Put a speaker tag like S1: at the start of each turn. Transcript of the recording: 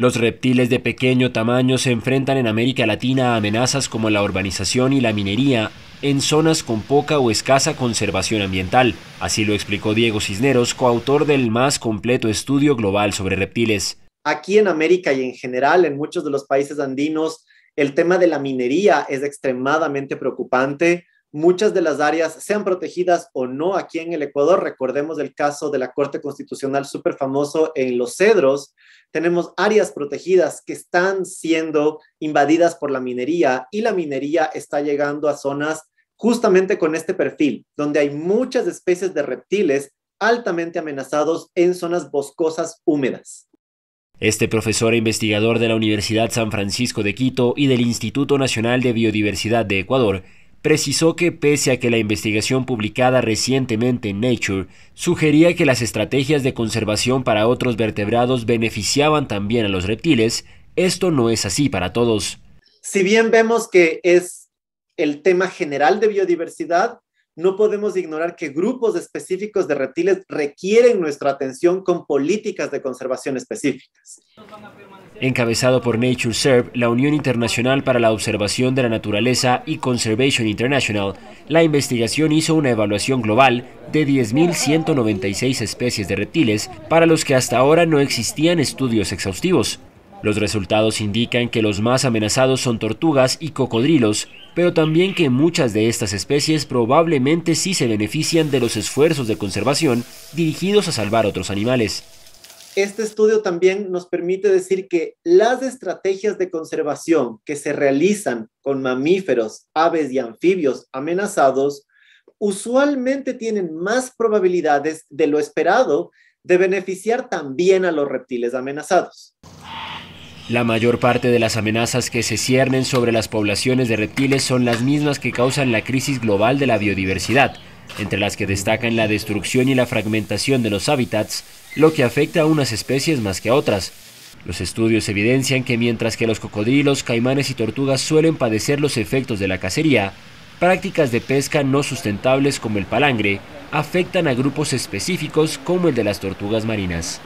S1: Los reptiles de pequeño tamaño se enfrentan en América Latina a amenazas como la urbanización y la minería en zonas con poca o escasa conservación ambiental. Así lo explicó Diego Cisneros, coautor del más completo estudio global sobre reptiles.
S2: Aquí en América y en general en muchos de los países andinos, el tema de la minería es extremadamente preocupante muchas de las áreas sean protegidas o no aquí en el Ecuador. Recordemos el caso de la Corte Constitucional súper famoso en Los Cedros. Tenemos áreas protegidas que están siendo invadidas por la minería y la minería está llegando a zonas justamente con este perfil, donde hay muchas especies de reptiles altamente amenazados en zonas boscosas húmedas.
S1: Este profesor e investigador de la Universidad San Francisco de Quito y del Instituto Nacional de Biodiversidad de Ecuador precisó que pese a que la investigación publicada recientemente en Nature sugería que las estrategias de conservación para otros vertebrados beneficiaban también a los reptiles, esto no es así para todos.
S2: Si bien vemos que es el tema general de biodiversidad, no podemos ignorar que grupos específicos de reptiles requieren nuestra atención con políticas de conservación específicas.
S1: Encabezado por NatureServe, la Unión Internacional para la Observación de la Naturaleza y Conservation International, la investigación hizo una evaluación global de 10.196 especies de reptiles para los que hasta ahora no existían estudios exhaustivos. Los resultados indican que los más amenazados son tortugas y cocodrilos, pero también que muchas de estas especies probablemente sí se benefician de los esfuerzos de conservación dirigidos a salvar otros animales
S2: este estudio también nos permite decir que las estrategias de conservación que se realizan con mamíferos, aves y anfibios amenazados usualmente tienen más probabilidades de lo esperado de beneficiar también a los reptiles amenazados.
S1: La mayor parte de las amenazas que se ciernen sobre las poblaciones de reptiles son las mismas que causan la crisis global de la biodiversidad, entre las que destacan la destrucción y la fragmentación de los hábitats, lo que afecta a unas especies más que a otras. Los estudios evidencian que mientras que los cocodrilos, caimanes y tortugas suelen padecer los efectos de la cacería, prácticas de pesca no sustentables como el palangre afectan a grupos específicos como el de las tortugas marinas.